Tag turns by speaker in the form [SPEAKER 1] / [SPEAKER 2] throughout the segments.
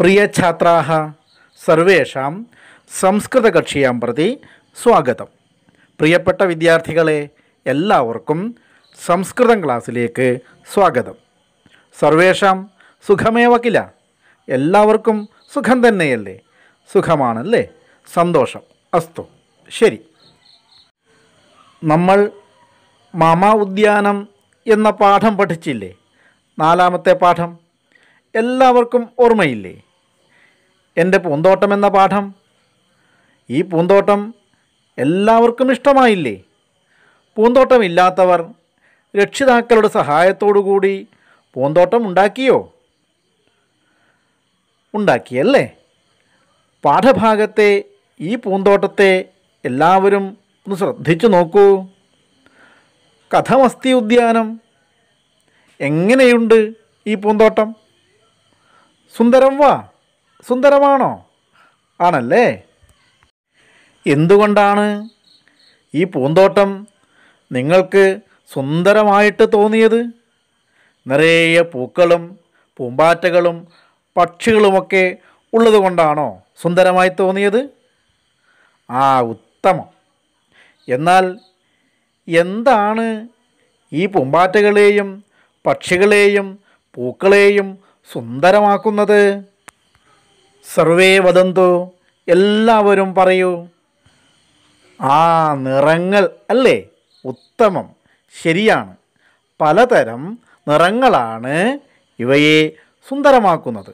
[SPEAKER 1] പ്രിയ ഛാത്രാഹ സർവേഷാം സംസ്കൃതകക്ഷിയാം പ്രതി സ്വാഗതം പ്രിയപ്പെട്ട വിദ്യാർത്ഥികളെ എല്ലാവർക്കും സംസ്കൃതം ക്ലാസ്സിലേക്ക് സ്വാഗതം സർവേഷാം സുഖമേ വക്കില്ല എല്ലാവർക്കും സുഖം തന്നെയല്ലേ സുഖമാണല്ലേ സന്തോഷം അസ്തു ശരി നമ്മൾ മമ ഉദ്യാനം എന്ന പാഠം പഠിച്ചില്ലേ നാലാമത്തെ പാഠം എല്ലാവർക്കും ഓർമ്മയില്ലേ എൻ്റെ പൂന്തോട്ടം എന്ന പാഠം ഈ പൂന്തോട്ടം എല്ലാവർക്കും ഇഷ്ടമായില്ലേ പൂന്തോട്ടമില്ലാത്തവർ രക്ഷിതാക്കളുടെ കൂടി പൂന്തോട്ടം ഉണ്ടാക്കിയോ ഉണ്ടാക്കിയല്ലേ പാഠഭാഗത്തെ ഈ പൂന്തോട്ടത്തെ എല്ലാവരും ഒന്ന് ശ്രദ്ധിച്ചു നോക്കൂ കഥമസ്തി ഉദ്യാനം എങ്ങനെയുണ്ട് ഈ പൂന്തോട്ടം സുന്ദരം വാ സുന്ദരമാണോ ആണല്ലേ എന്തുകൊണ്ടാണ് ഈ പൂന്തോട്ടം നിങ്ങൾക്ക് സുന്ദരമായിട്ട് തോന്നിയത് നിറയെ പൂക്കളും പൂമ്പാറ്റകളും പക്ഷികളുമൊക്കെ ഉള്ളതുകൊണ്ടാണോ സുന്ദരമായി തോന്നിയത് ആ ഉത്തമം എന്നാൽ എന്താണ് ഈ പൂമ്പാറ്റകളെയും പക്ഷികളെയും പൂക്കളെയും സുന്ദരമാക്കുന്നത് സർവേ വദന്തോ എല്ലാവരും പറയൂ ആ നിറങ്ങൾ അല്ലേ ഉത്തമം ശരിയാണ് പലതരം നിറങ്ങളാണ് ഇവയെ സുന്ദരമാക്കുന്നത്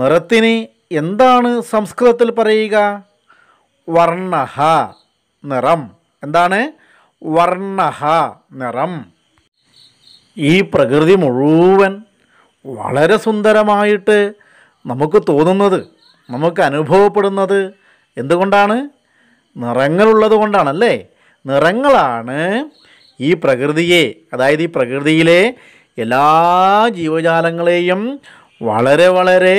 [SPEAKER 1] നിറത്തിന് എന്താണ് സംസ്കൃതത്തിൽ പറയുക വർണ്ണ നിറം എന്താണ് വർണ്ണ നിറം ഈ പ്രകൃതി മുഴുവൻ വളരെ സുന്ദരമായിട്ട് നമുക്ക് തോന്നുന്നത് നമുക്ക് അനുഭവപ്പെടുന്നത് എന്തുകൊണ്ടാണ് നിറങ്ങളുള്ളത് കൊണ്ടാണല്ലേ നിറങ്ങളാണ് ഈ പ്രകൃതിയെ അതായത് ഈ പ്രകൃതിയിലെ എല്ലാ ജീവജാലങ്ങളെയും വളരെ വളരെ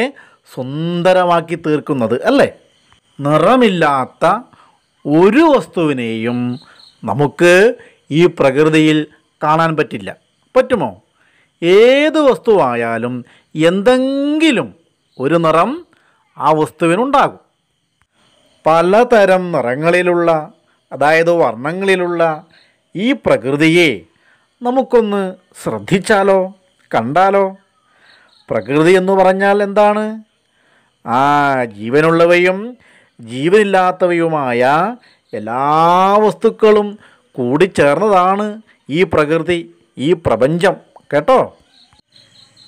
[SPEAKER 1] സുന്ദരമാക്കി തീർക്കുന്നത് അല്ലേ നിറമില്ലാത്ത ഒരു വസ്തുവിനെയും നമുക്ക് ഈ പ്രകൃതിയിൽ കാണാൻ പറ്റില്ല പറ്റുമോ ഏത് വസ്തുവായാലും എന്തെങ്കിലും ഒരു നിറം ആ വസ്തുവിനുണ്ടാകും പലതരം നിറങ്ങളിലുള്ള അതായത് വർണ്ണങ്ങളിലുള്ള ഈ പ്രകൃതിയെ നമുക്കൊന്ന് ശ്രദ്ധിച്ചാലോ കണ്ടാലോ പ്രകൃതി എന്ന് പറഞ്ഞാൽ എന്താണ് ആ ജീവനുള്ളവയും ജീവനില്ലാത്തവയുമായ എല്ലാ വസ്തുക്കളും കൂടിച്ചേർന്നതാണ് ഈ പ്രകൃതി ഈ പ്രപഞ്ചം കേട്ടോ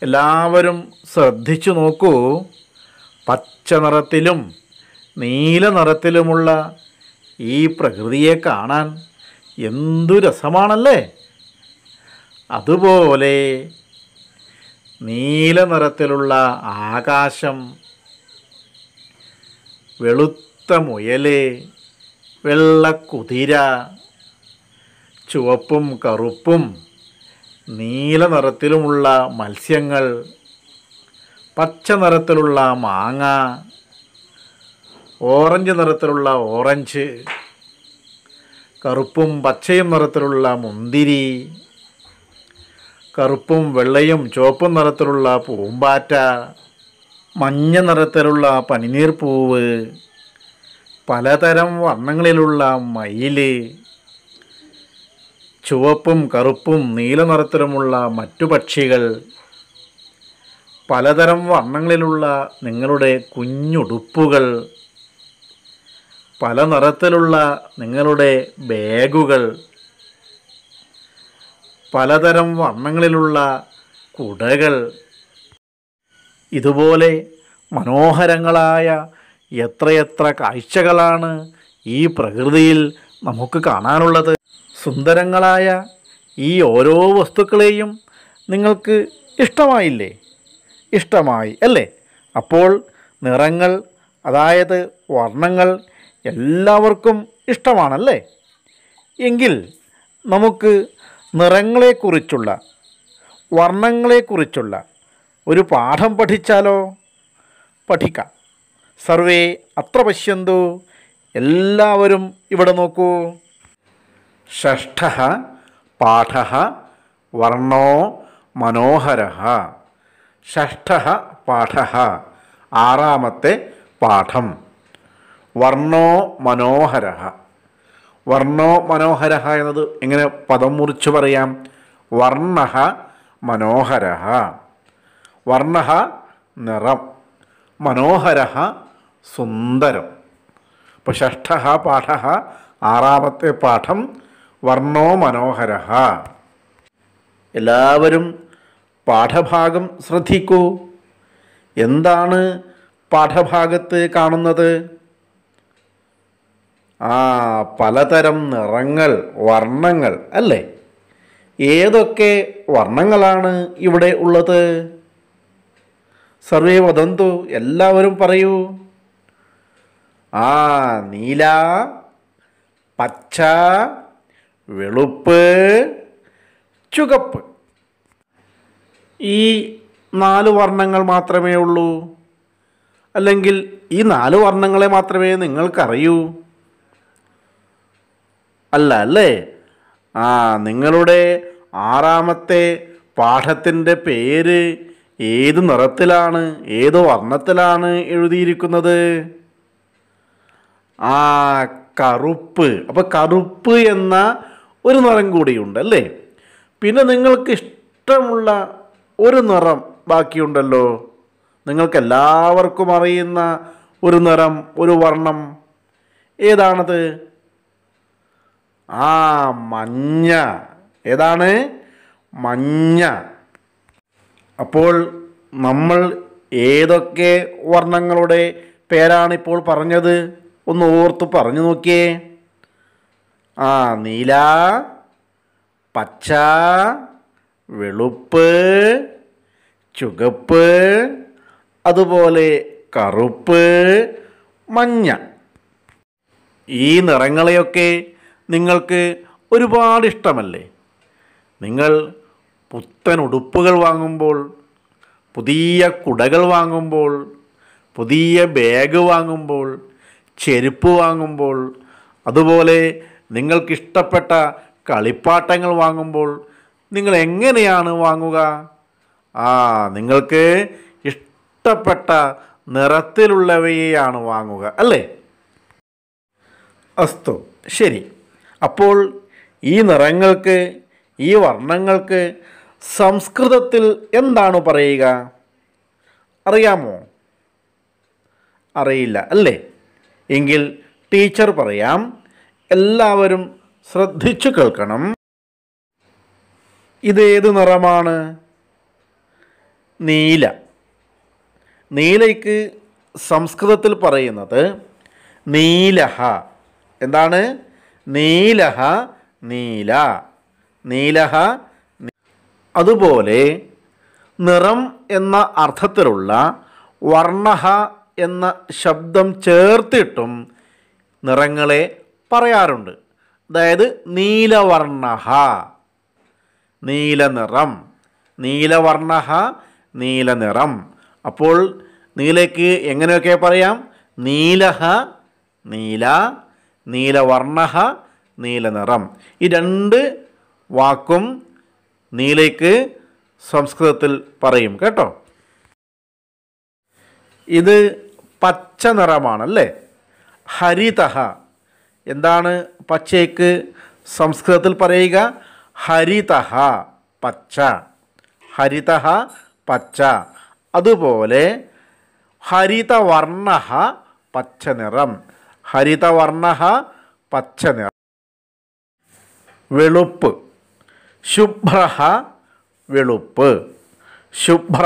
[SPEAKER 1] എല്ലാവരും ശ്രദ്ധിച്ചു നോക്കൂ പച്ച നിറത്തിലും നീല നിറത്തിലുമുള്ള ഈ പ്രകൃതിയെ കാണാൻ എന്തു രസമാണല്ലേ അതുപോലെ നീല നിറത്തിലുള്ള ആകാശം വെളുത്ത മുയല് വെള്ളക്കുതിര ചുവപ്പും കറുപ്പും നീല നിറത്തിലുമുള്ള മത്സ്യങ്ങൾ പച്ച നിറത്തിലുള്ള മാങ്ങ ഓറഞ്ച് നിറത്തിലുള്ള ഓറഞ്ച് കറുപ്പും പച്ചയും നിറത്തിലുള്ള മുന്തിരി കറുപ്പും വെള്ളയും ചുവപ്പും നിറത്തിലുള്ള പൂമ്പാറ്റ മഞ്ഞ നിറത്തിലുള്ള പനിനീർപ്പൂവ് പലതരം വർണ്ണങ്ങളിലുള്ള മയില് ചുവപ്പും കറുപ്പും നീല നിറത്തിലുമുള്ള മറ്റു പക്ഷികൾ പലതരം വർണ്ണങ്ങളിലുള്ള നിങ്ങളുടെ കുഞ്ഞുടുപ്പുകൾ പല നിറത്തിലുള്ള നിങ്ങളുടെ ബാഗുകൾ പലതരം വർണ്ണങ്ങളിലുള്ള കുടകൾ ഇതുപോലെ മനോഹരങ്ങളായ എത്രയെത്ര കാഴ്ചകളാണ് ഈ പ്രകൃതിയിൽ നമുക്ക് കാണാനുള്ളത് സുന്ദരങ്ങളായ ഈ ഓരോ വസ്തുക്കളെയും നിങ്ങൾക്ക് ഇഷ്ടമായില്ലേ ഇഷ്ടമായി അല്ലേ അപ്പോൾ നിറങ്ങൾ അതായത് വർണ്ണങ്ങൾ എല്ലാവർക്കും ഇഷ്ടമാണല്ലേ എങ്കിൽ നമുക്ക് നിറങ്ങളെക്കുറിച്ചുള്ള വർണ്ണങ്ങളെക്കുറിച്ചുള്ള ഒരു പാഠം പഠിച്ചാലോ പഠിക്കാം സർവേ അത്ര പശ്യന്തു എല്ലാവരും ഇവിടെ നോക്കൂ षष्ठ പാഠ വർണോ മനോഹര ഷഷ്ഠ പാഠ ആറാമത്തെ പാഠം വർണ്ണോ മനോഹര വർണ്ണോ മനോഹര എന്നത് എങ്ങനെ പദം മുറിച്ച് പറയാം വർണ്ണ മനോഹര വർണ്ണ നിറം മനോഹര സുന്ദരം അപ്പോൾ ഷഷ്ഠ പാഠ ആറാമത്തെ പാഠം വർണ്ണോ മനോഹര എല്ലാവരും പാഠഭാഗം ശ്രദ്ധിക്കൂ എന്താണ് പാഠഭാഗത്ത് കാണുന്നത് ആ പലതരം നിറങ്ങൾ വർണ്ണങ്ങൾ അല്ലേ ഏതൊക്കെ വർണ്ണങ്ങളാണ് ഇവിടെ ഉള്ളത് സർവേ വദന്തു എല്ലാവരും പറയൂ ആ നീല പച്ച വെളുപ്പ് ചുകപ്പ് ഈ നാല് വർണ്ണങ്ങൾ മാത്രമേ ഉള്ളൂ അല്ലെങ്കിൽ ഈ നാല് വർണ്ണങ്ങളെ മാത്രമേ നിങ്ങൾക്കറിയൂ അല്ല അല്ലേ ആ നിങ്ങളുടെ ആറാമത്തെ പാഠത്തിൻ്റെ പേര് ഏത് നിറത്തിലാണ് ഏത് വർണ്ണത്തിലാണ് എഴുതിയിരിക്കുന്നത് ആ കറുപ്പ് അപ്പോൾ കറുപ്പ് എന്ന ഒരു നിറം കൂടിയുണ്ട് അല്ലേ പിന്നെ നിങ്ങൾക്ക് ഇഷ്ടമുള്ള ഒരു നിറം ബാക്കിയുണ്ടല്ലോ നിങ്ങൾക്ക് എല്ലാവർക്കും അറിയുന്ന ഒരു നിറം ഒരു വർണ്ണം ഏതാണത് ആ മഞ്ഞ ഏതാണ് മഞ്ഞ അപ്പോൾ നമ്മൾ ഏതൊക്കെ വർണ്ണങ്ങളുടെ പേരാണിപ്പോൾ പറഞ്ഞത് ഒന്ന് ഓർത്ത് പറഞ്ഞു നോക്കിയേ ആ നീല പച്ച വെളുപ്പ് ചുകപ്പ് അതുപോലെ കറുപ്പ് മഞ്ഞ ഈ നിറങ്ങളെയൊക്കെ നിങ്ങൾക്ക് ഒരുപാട് ഇഷ്ടമല്ലേ നിങ്ങൾ പുത്തൻ ഉടുപ്പുകൾ വാങ്ങുമ്പോൾ പുതിയ കുടകൾ വാങ്ങുമ്പോൾ പുതിയ ബാഗ് വാങ്ങുമ്പോൾ ചെരുപ്പ് വാങ്ങുമ്പോൾ അതുപോലെ നിങ്ങൾക്കിഷ്ടപ്പെട്ട കളിപ്പാട്ടങ്ങൾ വാങ്ങുമ്പോൾ നിങ്ങൾ എങ്ങനെയാണ് വാങ്ങുക ആ നിങ്ങൾക്ക് ഇഷ്ടപ്പെട്ട നിറത്തിലുള്ളവയെയാണ് വാങ്ങുക അല്ലേ അസ്തു ശരി അപ്പോൾ ഈ നിറങ്ങൾക്ക് ഈ വർണ്ണങ്ങൾക്ക് സംസ്കൃതത്തിൽ എന്താണ് പറയുക അറിയാമോ അറിയില്ല അല്ലേ എങ്കിൽ ടീച്ചർ പറയാം എല്ലാവരും ശ്രദ്ധിച്ചു കേൾക്കണം ഇതേത് നിറമാണ് നീല നീലയ്ക്ക് സംസ്കൃതത്തിൽ പറയുന്നത് നീലഹ എന്താണ് നീലഹ നീല നീലഹ അതുപോലെ നിറം എന്ന അർത്ഥത്തിലുള്ള വർണ്ണഹ എന്ന ശബ്ദം ചേർത്തിട്ടും നിറങ്ങളെ പറയാറുണ്ട് അതായത് നീലവർണ്ണ നീലനിറം നീലവർണ്ണ നീലനിറം അപ്പോൾ നീലയ്ക്ക് എങ്ങനെയൊക്കെ പറയാം നീലഹ നീല നീലവർണ്ണ നീലനിറം ഈ രണ്ട് വാക്കും നീലയ്ക്ക് സംസ്കൃതത്തിൽ പറയും കേട്ടോ ഇത് പച്ച നിറമാണല്ലേ ഹരിതഹ എന്താണ് പച്ചയ്ക്ക് സംസ്കൃതത്തിൽ പറയുക ഹരിതഹ പച്ച ഹരിതഹ പച്ച അതുപോലെ ഹരിതവർണ്ണ പച്ചനിറം ഹരിതവർണ്ണ നിറം വെളുപ്പ് ശുഭ്ര വെളുപ്പ് ശുഭ്ര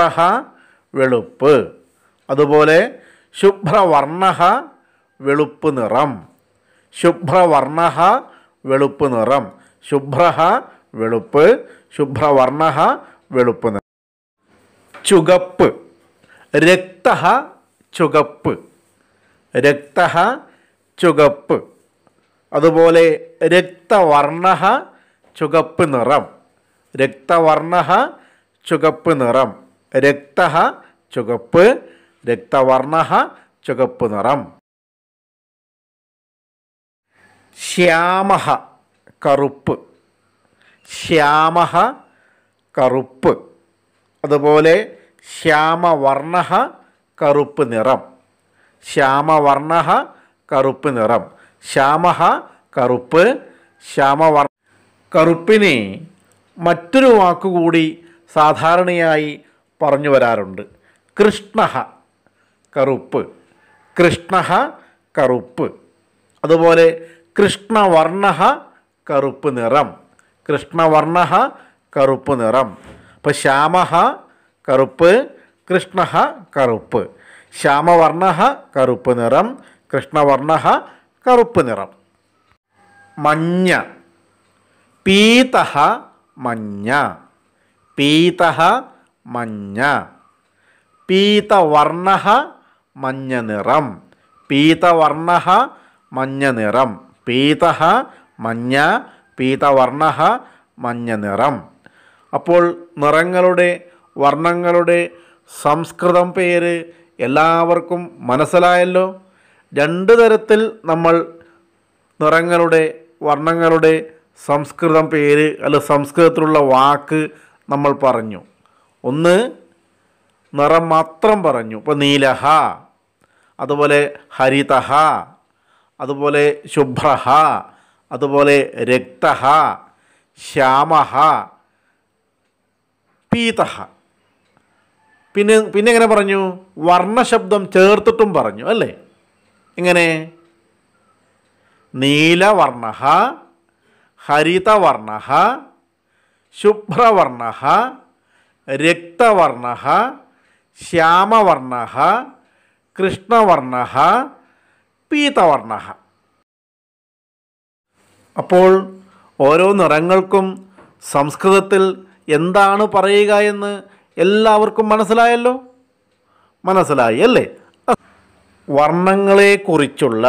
[SPEAKER 1] വെളുപ്പ് അതുപോലെ ശുഭ്രവർണ്ണ വെളുപ്പ് നിറം ശുഭ്രവർണ വെളുപ്പ് നിറം ശുഭ്ര വെളുപ്പ് ശുഭ്രവർണ വെളുപ്പ് നിറം ചുകപ്പ് രക്ത ചുകപ്പ് രക്ത ചുകപ്പ് അതുപോലെ രക്തവർണ ചുകപ്പ് നിറം രക്തവർണ ചുകപ്പ് നിറം രക്ത ചുകപ്പ് രക്തവർണ ചുകപ്പ് നിറം ശ്യാമ കറുപ്പ് ശ്യാമ കറുപ്പ് അതുപോലെ ശ്യാമവർണ കറുപ്പ് നിറം ശ്യാമവർണ കറുപ്പ് നിറം ശ്യാമ കറുപ്പ് ശ്യാമവർ കറുപ്പിനെ മറ്റൊരു വാക്കുകൂടി സാധാരണയായി പറഞ്ഞു വരാറുണ്ട് കൃഷ്ണ കറുപ്പ് കൃഷ്ണ കറുപ്പ് അതുപോലെ കൃഷ്ണവർണ്ണ കറുപ്പ് നിറം കൃഷ്ണവർണ്ണ കറുപ്പ് നിറം അപ്പോൾ ശ്യാമ കറുപ്പ് കൃഷ്ണ കറുപ്പ് ശ്യാമവർണ്ണ കറുപ്പ് നിറം കൃഷ്ണവർണ്ണ കറുപ്പ് നിറം മഞ്ഞ പീത മഞ്ഞ പീത മഞ്ഞ പീതവർണ്ണ മഞ്ഞ നിറം പീതവർണ്ണ മഞ്ഞ നിറം പീത മഞ്ഞ പീതവർണ്ണ മഞ്ഞ നിറം അപ്പോൾ നിറങ്ങളുടെ വർണ്ണങ്ങളുടെ സംസ്കൃതം പേര് എല്ലാവർക്കും മനസ്സിലായല്ലോ രണ്ട് തരത്തിൽ നമ്മൾ നിറങ്ങളുടെ വർണ്ണങ്ങളുടെ സംസ്കൃതം പേര് അല്ല സംസ്കൃതത്തിലുള്ള വാക്ക് നമ്മൾ പറഞ്ഞു ഒന്ന് നിറം മാത്രം പറഞ്ഞു ഇപ്പോൾ നീലഹ അതുപോലെ ഹരിതഹ അതുപോലെ ശുഭ്രഹ അതുപോലെ രക്തഹ ശ്യാമ പീതഹ പിന്നെ പിന്നെ എങ്ങനെ പറഞ്ഞു വർണ്ണശബ്ദം ചേർത്തിട്ടും പറഞ്ഞു അല്ലേ എങ്ങനെ നീലവർണ്ണ ഹരിതവർണ്ണ ശുഭ്രവർണ്ണ രക്തവർണ്ണ ശ്യാമവർണ്ണ കൃഷ്ണവർണ്ണ പീതവർണ അപ്പോൾ ഓരോ നിറങ്ങൾക്കും സംസ്കൃതത്തിൽ എന്താണ് പറയുക എന്ന് എല്ലാവർക്കും മനസ്സിലായല്ലോ മനസ്സിലായി അല്ലേ വർണ്ണങ്ങളെക്കുറിച്ചുള്ള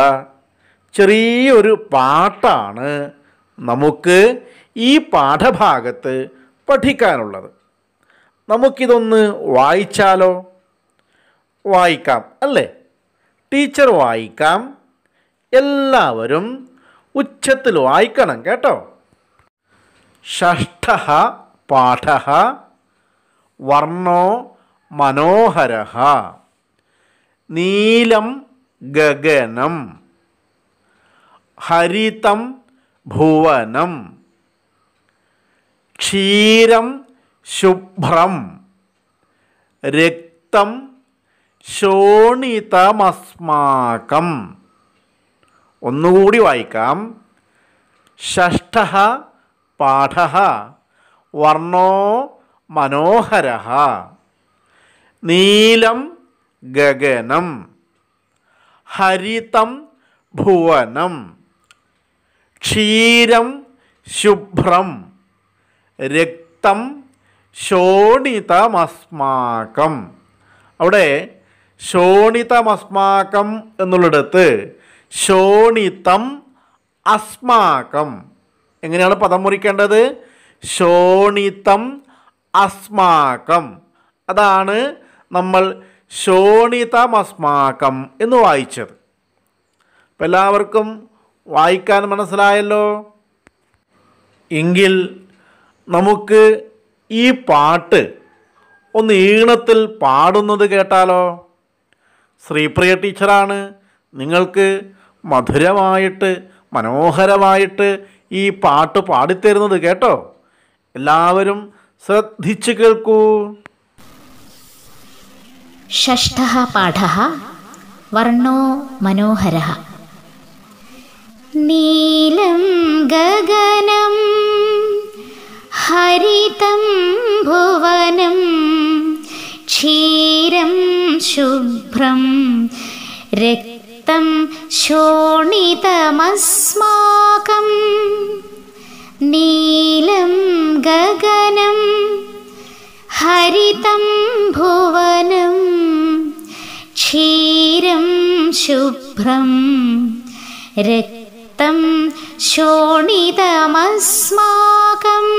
[SPEAKER 1] ചെറിയൊരു പാട്ടാണ് നമുക്ക് ഈ പാഠഭാഗത്ത് പഠിക്കാനുള്ളത് നമുക്കിതൊന്ന് വായിച്ചാലോ വായിക്കാം അല്ലേ ടീച്ചർ വായിക്കാം എല്ലാവരും ഉച്ചത്തിൽ വായിക്കണം കേട്ടോ ഷഷ്ഠ പാഠ വർണ്ണോ മനോഹര നീലം ഗഗനം ഹരിതം ഭുവനം ക്ഷീരം ശുഭ്രം രക്തം ശോണിതമസ്മാക്കം ഒന്നുകൂടി വായിക്കാം ഷഷ്ട പാഠ വർണ്ണോ മനോഹര നീലം ഗഗനം ഹരിതം ഭുവനം ക്ഷീരം ശുഭ്രം രക്തം ശോണിതമസ്മാക്കം അവിടെ ശോണിതമസ്മാക്കം എന്നുള്ളിടത്ത് ശോണിതം അസ്മാക്കം എങ്ങനെയാണ് പദം മുറിക്കേണ്ടത് ശോണിതം അസ്മാക്കം അതാണ് നമ്മൾ ശോണിതമസ്മാക്കം എന്ന് വായിച്ചത് അപ്പം എല്ലാവർക്കും വായിക്കാൻ മനസ്സിലായല്ലോ എങ്കിൽ നമുക്ക് ഈ പാട്ട് ഒന്ന് ഈണത്തിൽ പാടുന്നത് കേട്ടാലോ ശ്രീപ്രിയ ടീച്ചറാണ് നിങ്ങൾക്ക് മധുരമായിട്ട് മനോഹരമായിട്ട് ഈ പാട്ട് പാടിത്തരുന്നത് കേട്ടോ എല്ലാവരും ശ്രദ്ധിച്ചു കേൾക്കൂ
[SPEAKER 2] ഷഷ്ഠ പാഠ വർണ്ണോ മനോഹര നീലം ഗഗനം ഹരിതം ഭുവനം क्षीरं शुभ्रं रक्तं शोणितमस्माकं नीलं गगनं हरितं भुवनं क्षीरं शुभ्रं रक्तं शोणितमस्माकम्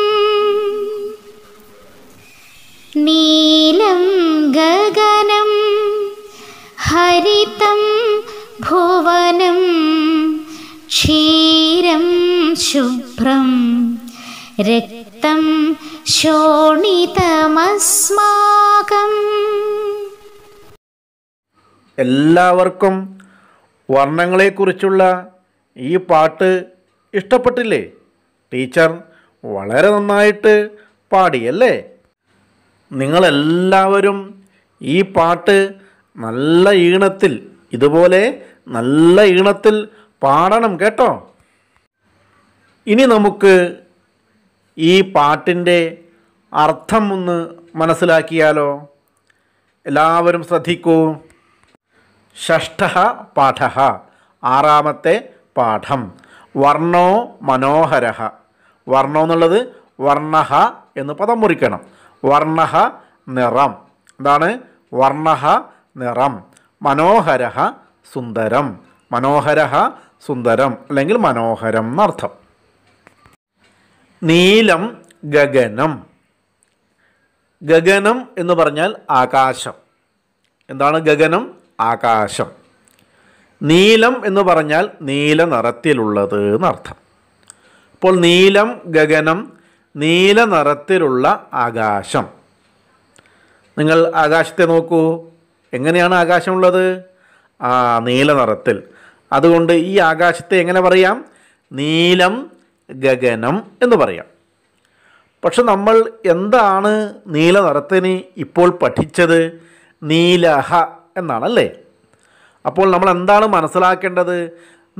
[SPEAKER 2] नी ഭുവനം ക്ഷീരം ശുഭ്രം രക്തം ശോണിതമസ്മാകം
[SPEAKER 1] എല്ലാവർക്കും വർണ്ണങ്ങളെക്കുറിച്ചുള്ള ഈ പാട്ട് ഇഷ്ടപ്പെട്ടില്ലേ ടീച്ചർ വളരെ നന്നായിട്ട് പാടിയല്ലേ നിങ്ങളെല്ലാവരും ഈ പാട്ട് നല്ല ഈണത്തിൽ ഇതുപോലെ നല്ല ഈണത്തിൽ പാടണം കേട്ടോ ഇനി നമുക്ക് ഈ പാട്ടിൻ്റെ അർത്ഥം ഒന്ന് മനസ്സിലാക്കിയാലോ എല്ലാവരും ശ്രദ്ധിക്കൂ ഷഷ്ഠ പാഠ ആറാമത്തെ പാഠം വർണ്ണോ മനോഹര വർണ്ണോ എന്നുള്ളത് വർണ്ണ എന്ന് പദം മുറിക്കണം വർണ്ണ നിറം എന്താണ് വർണ്ണ നിറം മനോഹര സുന്ദരം മനോഹര സുന്ദരം അല്ലെങ്കിൽ മനോഹരം എന്നർത്ഥം നീലം ഗഗനം ഗഗനം എന്ന് പറഞ്ഞാൽ ആകാശം എന്താണ് ഗഗനം ആകാശം നീലം എന്ന് പറഞ്ഞാൽ നീല നിറത്തിലുള്ളത് എന്നർത്ഥം അപ്പോൾ നീലം ഗഗനം നീല നിറത്തിലുള്ള ആകാശം നിങ്ങൾ ആകാശത്തെ നോക്കൂ എങ്ങനെയാണ് ആകാശമുള്ളത് ആ നീല നിറത്തിൽ അതുകൊണ്ട് ഈ ആകാശത്തെ എങ്ങനെ പറയാം നീലം ഗഗനം എന്ന് പറയാം പക്ഷെ നമ്മൾ എന്താണ് നീല നിറത്തിന് ഇപ്പോൾ പഠിച്ചത് നീലഹ എന്നാണല്ലേ അപ്പോൾ നമ്മൾ എന്താണ് മനസ്സിലാക്കേണ്ടത്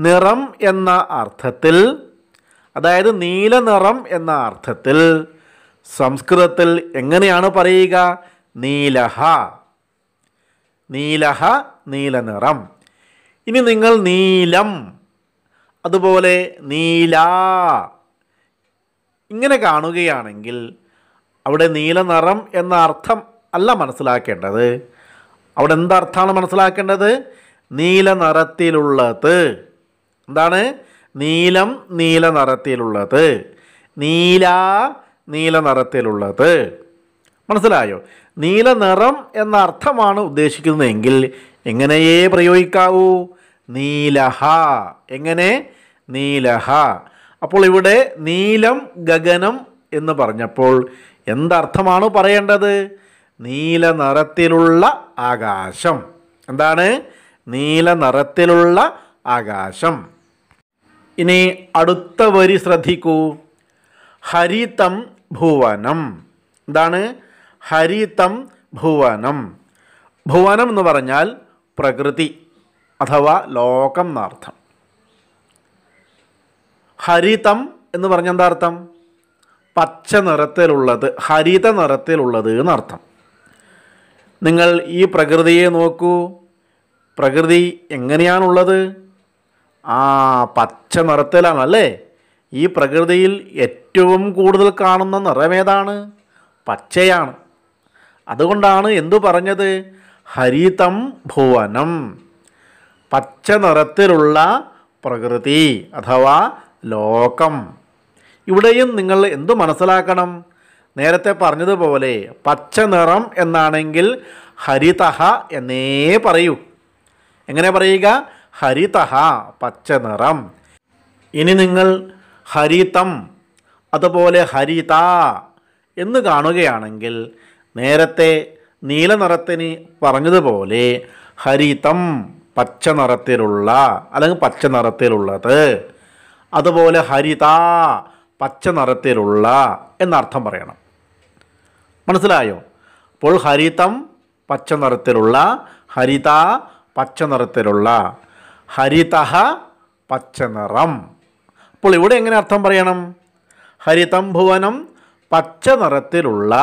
[SPEAKER 1] നിറം എന്ന അർത്ഥത്തിൽ അതായത് നീല നിറം എന്ന അർത്ഥത്തിൽ സംസ്കൃതത്തിൽ എങ്ങനെയാണ് പറയുക നീലഹ നീലഹ നീലനിറം ഇനി നിങ്ങൾ നീലം അതുപോലെ നീല ഇങ്ങനെ കാണുകയാണെങ്കിൽ അവിടെ നീലനിറം എന്ന അർത്ഥം അല്ല മനസ്സിലാക്കേണ്ടത് അവിടെ എന്തർത്ഥമാണ് മനസ്സിലാക്കേണ്ടത് നീലനിറത്തിലുള്ളത് എന്താണ് നീലം നീല നിറത്തിലുള്ളത് നീല നീല നിറത്തിലുള്ളത് മനസ്സിലായോ നീല നിറം എന്ന അർത്ഥമാണ് ഉദ്ദേശിക്കുന്നതെങ്കിൽ എങ്ങനെയേ പ്രയോഗിക്കാവൂ നീലഹ എങ്ങനെ നീലഹ അപ്പോൾ ഇവിടെ നീലം ഗഗനം എന്ന് പറഞ്ഞപ്പോൾ എന്തർത്ഥമാണ് പറയേണ്ടത് നീല നിറത്തിലുള്ള ആകാശം എന്താണ് നീല നിറത്തിലുള്ള ആകാശം ഇനി അടുത്ത വരി ശ്രദ്ധിക്കൂ ഹരിതം ഭുവനം എന്താണ് ഹരിതം ഭുവനം ഭുവനം എന്ന് പറഞ്ഞാൽ പ്രകൃതി അഥവാ ലോകം എന്നർത്ഥം ഹരിതം എന്ന് പറഞ്ഞാൽ എന്താ അർത്ഥം പച്ച നിറത്തിലുള്ളത് ഹരിത നിറത്തിലുള്ളത് എന്നർത്ഥം നിങ്ങൾ ഈ പ്രകൃതിയെ നോക്കൂ പ്രകൃതി എങ്ങനെയാണുള്ളത് ആ പച്ച അല്ലേ ഈ പ്രകൃതിയിൽ ഏറ്റവും കൂടുതൽ കാണുന്ന നിറമേതാണ് പച്ചയാണ് അതുകൊണ്ടാണ് എന്തു പറഞ്ഞത് ഹരിതം ഭുവനം പച്ച നിറത്തിലുള്ള പ്രകൃതി അഥവാ ലോകം ഇവിടെയും നിങ്ങൾ എന്തു മനസ്സിലാക്കണം നേരത്തെ പറഞ്ഞതുപോലെ പച്ച നിറം എന്നാണെങ്കിൽ ഹരിതഹ എന്നേ പറയൂ എങ്ങനെ പറയുക ഹരിതഹ പച്ച നിറം ഇനി നിങ്ങൾ ഹരിതം അതുപോലെ ഹരിത എന്ന് കാണുകയാണെങ്കിൽ നേരത്തെ നീലനിറത്തിന് പറഞ്ഞതുപോലെ ഹരിതം പച്ച നിറത്തിലുള്ള അല്ലെങ്കിൽ പച്ച നിറത്തിലുള്ളത് അതുപോലെ ഹരിത പച്ച നിറത്തിലുള്ള എന്നർത്ഥം പറയണം മനസ്സിലായോ അപ്പോൾ ഹരിതം പച്ച നിറത്തിലുള്ള ഹരിത പച്ച നിറത്തിലുള്ള ഹരിത പച്ച നിറം അപ്പോൾ ഇവിടെ എങ്ങനെ അർത്ഥം പറയണം ഹരിതം ഭുവനം പച്ച നിറത്തിലുള്ള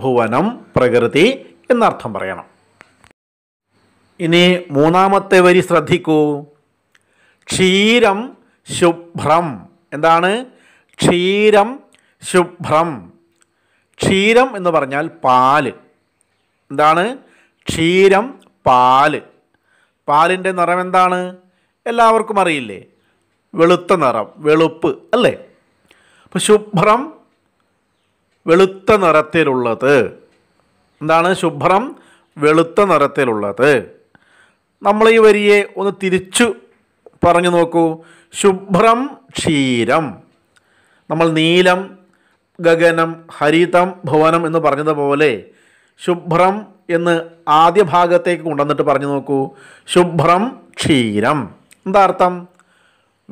[SPEAKER 1] ഭുവനം പ്രകൃതി എന്നർത്ഥം പറയണം ഇനി മൂന്നാമത്തെ വരി ശ്രദ്ധിക്കൂ ക്ഷീരം ശുഭ്രം എന്താണ് ക്ഷീരം ശുഭ്രം ക്ഷീരം എന്ന് പറഞ്ഞാൽ പാല് എന്താണ് ക്ഷീരം പാല് പാലിൻ്റെ നിറം എന്താണ് എല്ലാവർക്കും അറിയില്ലേ വെളുത്ത നിറം വെളുപ്പ് അല്ലേ അപ്പോൾ ശുഭ്രം വെളുത്ത നിറത്തിലുള്ളത് എന്താണ് ശുഭ്രം വെളുത്ത നിറത്തിലുള്ളത് നമ്മൾ ഈ വരിയെ ഒന്ന് തിരിച്ചു പറഞ്ഞു നോക്കൂ ശുഭ്രം ക്ഷീരം നമ്മൾ നീലം ഗഗനം ഹരിതം ഭുവനം എന്ന് പറഞ്ഞതുപോലെ ശുഭ്രം എന്ന് ആദ്യ ഭാഗത്തേക്ക് കൊണ്ടുവന്നിട്ട് പറഞ്ഞു നോക്കൂ ശുഭ്രം ക്ഷീരം എന്താ അർത്ഥം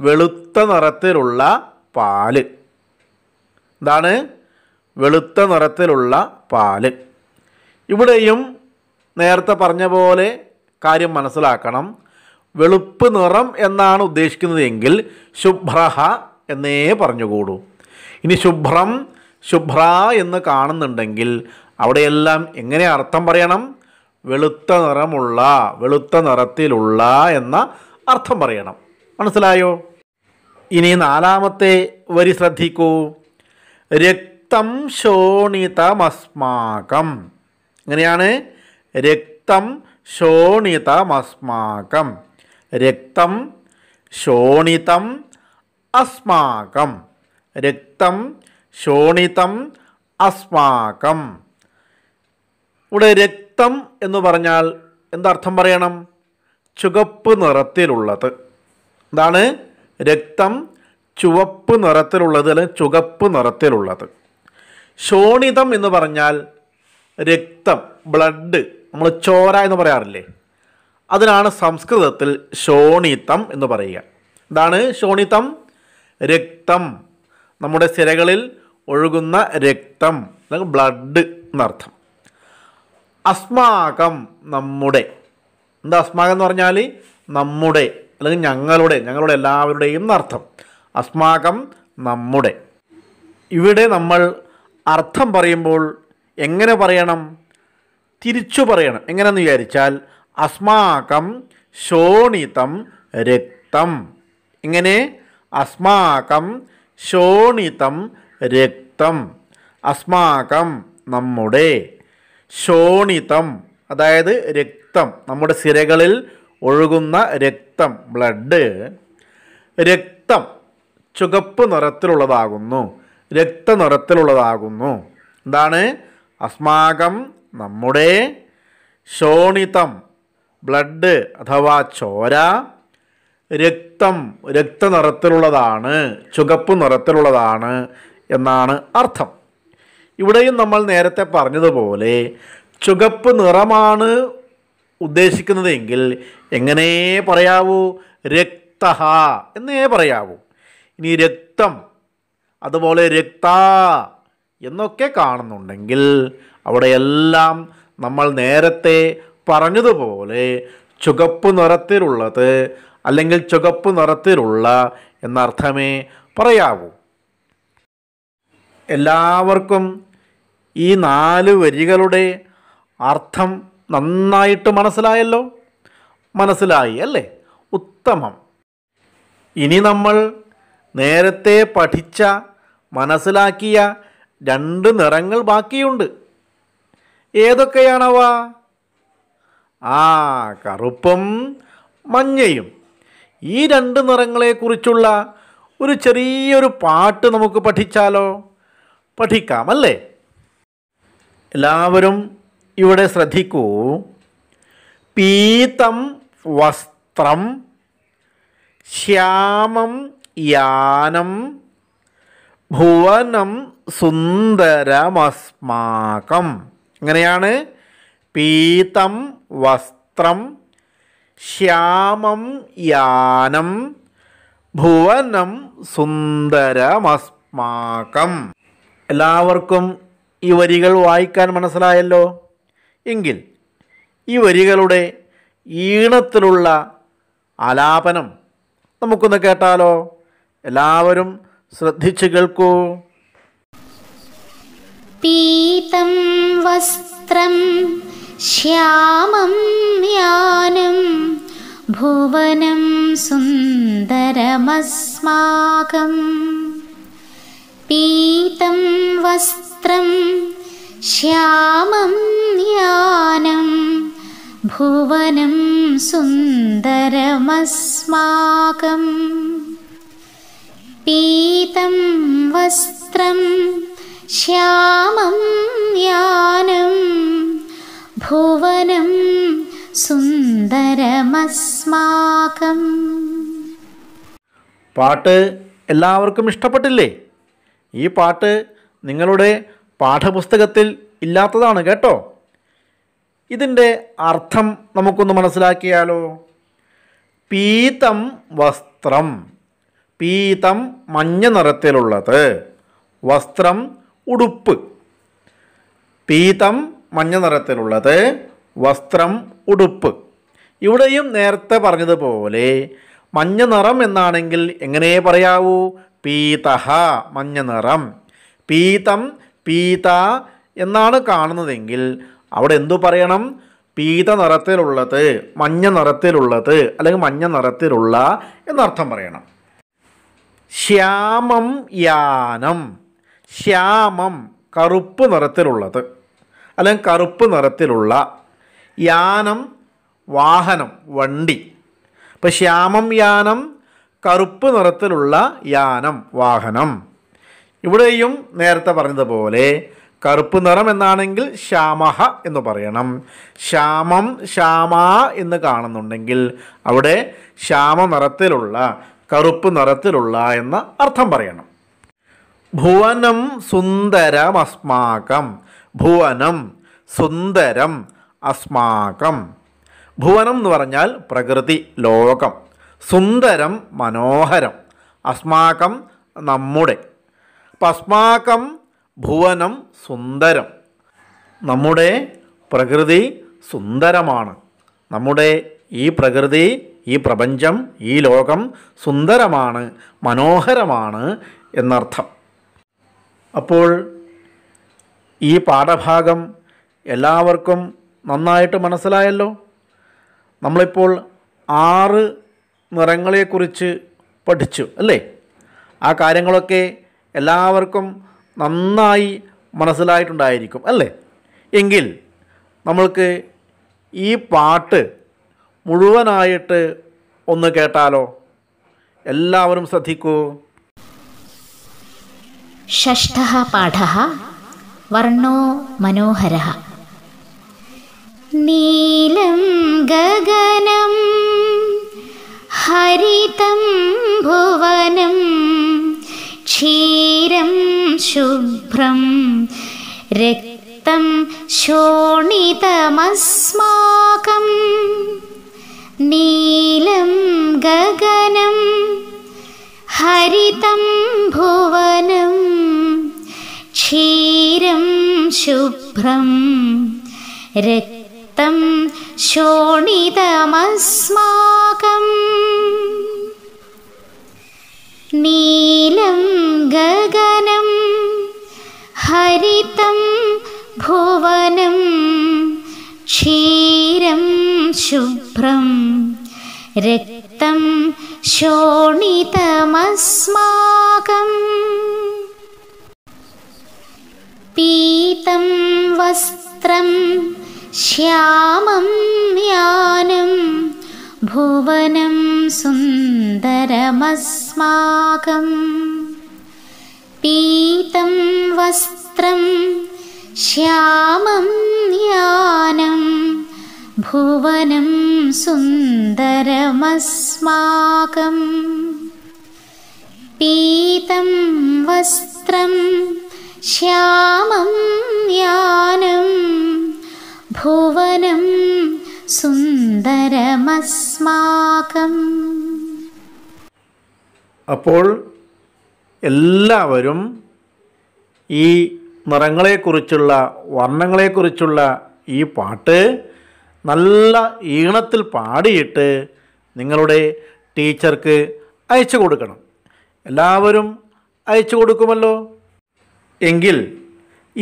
[SPEAKER 1] വെളുത്ത നിറത്തിലുള്ള പാല് എന്താണ് വെളുത്ത നിറത്തിലുള്ള പാല് ഇവിടെയും നേരത്തെ പറഞ്ഞ പോലെ കാര്യം മനസ്സിലാക്കണം വെളുപ്പ് നിറം എന്നാണ് ഉദ്ദേശിക്കുന്നത് എങ്കിൽ ശുഭ്രഹ എന്നേ പറഞ്ഞുകൂടൂ ഇനി ശുഭ്രം ശുഭ്ര എന്ന് കാണുന്നുണ്ടെങ്കിൽ അവിടെയെല്ലാം എങ്ങനെ അർത്ഥം പറയണം വെളുത്ത നിറമുള്ള വെളുത്ത നിറത്തിലുള്ള എന്ന അർത്ഥം പറയണം മനസ്സിലായോ ഇനി നാലാമത്തെ വരി ശ്രദ്ധിക്കൂ രക് രക്തം ശോണിതമസ്മാകം ഇങ്ങനെയാണ് രക്തം ശോണിതമസ്മാകം രക്തം ശോണിതം അസ്മാകം രക്തം ശോണിതം അസ്മാകം ഇവിടെ രക്തം എന്ന് പറഞ്ഞാൽ എന്തർത്ഥം പറയണം ചുവപ്പ് നിറത്തിലുള്ളത് എന്താണ് രക്തം ചുവപ്പ് നിറത്തിലുള്ളത് അല്ലെങ്കിൽ ചുവപ്പ് നിറത്തിലുള്ളത് ശോണിതം എന്ന് പറഞ്ഞാൽ രക്തം ബ്ലഡ് നമ്മൾ ചോര എന്ന് പറയാറില്ലേ അതിനാണ് സംസ്കൃതത്തിൽ ശോണിത്തം എന്ന് പറയുക ഇതാണ് ശോണിത്തം രക്തം നമ്മുടെ സിരകളിൽ ഒഴുകുന്ന രക്തം ബ്ലഡ് എന്നർത്ഥം അസ്മാകം നമ്മുടെ എന്താ അസ്മാകം എന്ന് പറഞ്ഞാൽ നമ്മുടെ അല്ലെങ്കിൽ ഞങ്ങളുടെ ഞങ്ങളുടെ എല്ലാവരുടെയും എന്നർത്ഥം അസ്മാകം നമ്മുടെ ഇവിടെ നമ്മൾ അർത്ഥം പറയുമ്പോൾ എങ്ങനെ പറയണം തിരിച്ചു പറയണം എങ്ങനെയെന്ന് വിചാരിച്ചാൽ അസ്മാകം ശോണിതം രക്തം ഇങ്ങനെ അസ്മാകം ശോണിതം രക്തം അസ്മാകം നമ്മുടെ ശോണിതം അതായത് രക്തം നമ്മുടെ സിരകളിൽ ഒഴുകുന്ന രക്തം ബ്ലഡ് രക്തം ചുകപ്പ് നിറത്തിലുള്ളതാകുന്നു രക്തനിറത്തിലുള്ളതാകുന്നു എന്താണ് അസ്മാകം നമ്മുടെ ശോണിതം ബ്ലഡ് അഥവാ ചോര രക്തം രക്തനിറത്തിലുള്ളതാണ് ചുകപ്പ് നിറത്തിലുള്ളതാണ് എന്നാണ് അർത്ഥം ഇവിടെയും നമ്മൾ നേരത്തെ പറഞ്ഞതുപോലെ ചുകപ്പ് നിറമാണ് ഉദ്ദേശിക്കുന്നതെങ്കിൽ എങ്ങനെ പറയാവൂ രക്തഹ എന്നേ പറയാവൂ ഇനി രക്തം അതുപോലെ രക്ത എന്നൊക്കെ കാണുന്നുണ്ടെങ്കിൽ അവിടെയെല്ലാം നമ്മൾ നേരത്തെ പറഞ്ഞതുപോലെ ചുകപ്പ് നിറത്തിലുള്ളത് അല്ലെങ്കിൽ ചുകപ്പ് നിറത്തിലുള്ള എന്നർത്ഥമേ പറയാവൂ എല്ലാവർക്കും ഈ നാല് വരികളുടെ അർത്ഥം നന്നായിട്ട് മനസ്സിലായല്ലോ മനസ്സിലായി അല്ലേ ഉത്തമം ഇനി നമ്മൾ നേരത്തെ പഠിച്ച മനസ്സിലാക്കിയ രണ്ട് നിറങ്ങൾ ബാക്കിയുണ്ട് ഏതൊക്കെയാണവ ആ കറുപ്പും മഞ്ഞയും ഈ രണ്ട് നിറങ്ങളെക്കുറിച്ചുള്ള ഒരു ചെറിയൊരു പാട്ട് നമുക്ക് പഠിച്ചാലോ പഠിക്കാമല്ലേ എല്ലാവരും ഇവിടെ ശ്രദ്ധിക്കൂ പീതം വസ്ത്രം ശ്യാമം യാനം ഭുവനം സുന്ദരമസ്മാകം അങ്ങനെയാണ് പീതം വസ്ത്രം ശ്യാമം യാനം ഭുവനം സുന്ദരമസ്മാകം എല്ലാവർക്കും ഈ വരികൾ വായിക്കാൻ മനസ്സിലായല്ലോ എങ്കിൽ ഈ വരികളുടെ ഈണത്തിലുള്ള ആലാപനം നമുക്കൊന്ന് കേട്ടാലോ എല്ലാവരും ശ്രദ്ധിച്ചു കേൾക്കൂ
[SPEAKER 2] പീതം വസ്ത്രം ശ്യാമം യാനം ഭുവനം സുന്ദരമസ്മാകം പീതം വസ്ത്രം ശ്യാമം യാനം ഭുവനം സുന്ദരമസ്മാകം പീതം വസ്ത്രം ശ്യാമം യാനം ഭുവനം സുന്ദരമസ്മാകം
[SPEAKER 1] പാട്ട് എല്ലാവർക്കും ഇഷ്ടപ്പെട്ടില്ലേ ഈ പാട്ട് നിങ്ങളുടെ പാഠപുസ്തകത്തിൽ ഇല്ലാത്തതാണ് കേട്ടോ ഇതിൻ്റെ അർത്ഥം നമുക്കൊന്ന് മനസ്സിലാക്കിയാലോ പീതം വസ്ത്രം പീതം മഞ്ഞ നിറത്തിലുള്ളത് വസ്ത്രം ഉടുപ്പ് പീതം മഞ്ഞ നിറത്തിലുള്ളത് വസ്ത്രം ഉടുപ്പ് ഇവിടെയും നേരത്തെ പറഞ്ഞതുപോലെ മഞ്ഞ നിറം എന്നാണെങ്കിൽ എങ്ങനെ പറയാവൂ പീതഹ മഞ്ഞ നിറം പീതം പീത എന്നാണ് കാണുന്നതെങ്കിൽ അവിടെ എന്തു പറയണം പീത നിറത്തിലുള്ളത് മഞ്ഞ നിറത്തിലുള്ളത് അല്ലെങ്കിൽ മഞ്ഞ നിറത്തിലുള്ള എന്നർത്ഥം പറയണം ശ്യാമം യാനം ശ്യാമം കറുപ്പ് നിറത്തിലുള്ളത് അല്ലെങ്കിൽ കറുപ്പ് നിറത്തിലുള്ള യാനം വാഹനം വണ്ടി അപ്പോൾ ശ്യാമം യാനം കറുപ്പ് നിറത്തിലുള്ള യാനം വാഹനം ഇവിടെയും നേരത്തെ പറഞ്ഞതുപോലെ കറുപ്പ് നിറം എന്നാണെങ്കിൽ ശ്യാമഹ എന്ന് പറയണം ശ്യാമം ശ്യാമ എന്ന് കാണുന്നുണ്ടെങ്കിൽ അവിടെ ശ്യാമ നിറത്തിലുള്ള കറുപ്പ് നിറത്തിലുള്ള എന്ന അർത്ഥം പറയണം ഭുവനം അസ്മാകം ഭുവനം സുന്ദരം അസ്മാകം ഭുവനം എന്ന് പറഞ്ഞാൽ പ്രകൃതി ലോകം സുന്ദരം മനോഹരം അസ്മാകം നമ്മുടെ അപ്പം അസ്മാകം ഭുവനം സുന്ദരം നമ്മുടെ പ്രകൃതി സുന്ദരമാണ് നമ്മുടെ ഈ പ്രകൃതി ഈ പ്രപഞ്ചം ഈ ലോകം സുന്ദരമാണ് മനോഹരമാണ് എന്നർത്ഥം അപ്പോൾ ഈ പാഠഭാഗം എല്ലാവർക്കും നന്നായിട്ട് മനസ്സിലായല്ലോ നമ്മളിപ്പോൾ ആറ് നിറങ്ങളെക്കുറിച്ച് പഠിച്ചു അല്ലേ ആ കാര്യങ്ങളൊക്കെ എല്ലാവർക്കും നന്നായി മനസ്സിലായിട്ടുണ്ടായിരിക്കും അല്ലേ എങ്കിൽ നമ്മൾക്ക് ഈ പാട്ട് മുഴുവനായിട്ട് ഒന്ന് കേട്ടാലോ എല്ലാവരും ശ്രദ്ധിക്കൂ ഷഷ്ഠ
[SPEAKER 2] പാഠ വർണ്ണോ മനോഹര നീലം ഗഗനം ഹരിതം ഭുവനം ക്ഷീരം ശുഭ്രം രക്തം ശോണിതമസ്മാകം നീലം ഗഗനം ഹരിതം ഭുവനം ക്ഷീരം ശുഭ്രം രക്തം ശോണിതമസ്മാകം നീലം ഗഗനം ഹരിതം ഭുവനം शुभ्रं रिक्तं शोणितमस्माकम् पीतं वस्त्रं श्यामं यानं भुवनं सुन्दरमस्माकम् पीतं वस्त्रं श्यामं यानं। ഭുവനം സുന്ദരമസ്മാകം പീതം വസ്ത്രം ശ്യാമം യാനം ഭുവനം സുന്ദരമസ്മാകം
[SPEAKER 1] അപ്പോൾ എല്ലാവരും ഈ നിറങ്ങളെക്കുറിച്ചുള്ള വർണ്ണങ്ങളെക്കുറിച്ചുള്ള ഈ പാട്ട് നല്ല ഈണത്തിൽ പാടിയിട്ട് നിങ്ങളുടെ ടീച്ചർക്ക് അയച്ചു കൊടുക്കണം എല്ലാവരും അയച്ചു കൊടുക്കുമല്ലോ എങ്കിൽ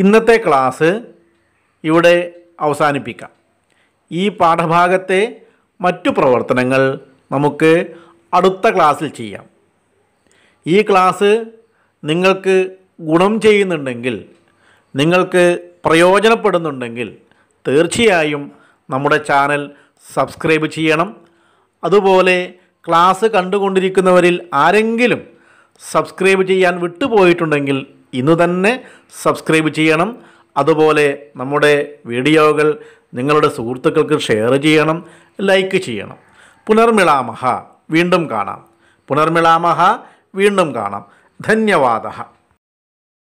[SPEAKER 1] ഇന്നത്തെ ക്ലാസ് ഇവിടെ അവസാനിപ്പിക്കാം ഈ പാഠഭാഗത്തെ മറ്റു പ്രവർത്തനങ്ങൾ നമുക്ക് അടുത്ത ക്ലാസ്സിൽ ചെയ്യാം ഈ ക്ലാസ് നിങ്ങൾക്ക് ഗുണം ചെയ്യുന്നുണ്ടെങ്കിൽ നിങ്ങൾക്ക് പ്രയോജനപ്പെടുന്നുണ്ടെങ്കിൽ തീർച്ചയായും നമ്മുടെ ചാനൽ സബ്സ്ക്രൈബ് ചെയ്യണം അതുപോലെ ക്ലാസ് കണ്ടുകൊണ്ടിരിക്കുന്നവരിൽ ആരെങ്കിലും സബ്സ്ക്രൈബ് ചെയ്യാൻ വിട്ടുപോയിട്ടുണ്ടെങ്കിൽ ഇന്ന് തന്നെ സബ്സ്ക്രൈബ് ചെയ്യണം അതുപോലെ നമ്മുടെ വീഡിയോകൾ നിങ്ങളുടെ സുഹൃത്തുക്കൾക്ക് ഷെയർ ചെയ്യണം ലൈക്ക് ചെയ്യണം പുനർമിളാമഹ വീണ്ടും കാണാം പുനർമിളാമഹ വീണ്ടും കാണാം ധന്യവാദ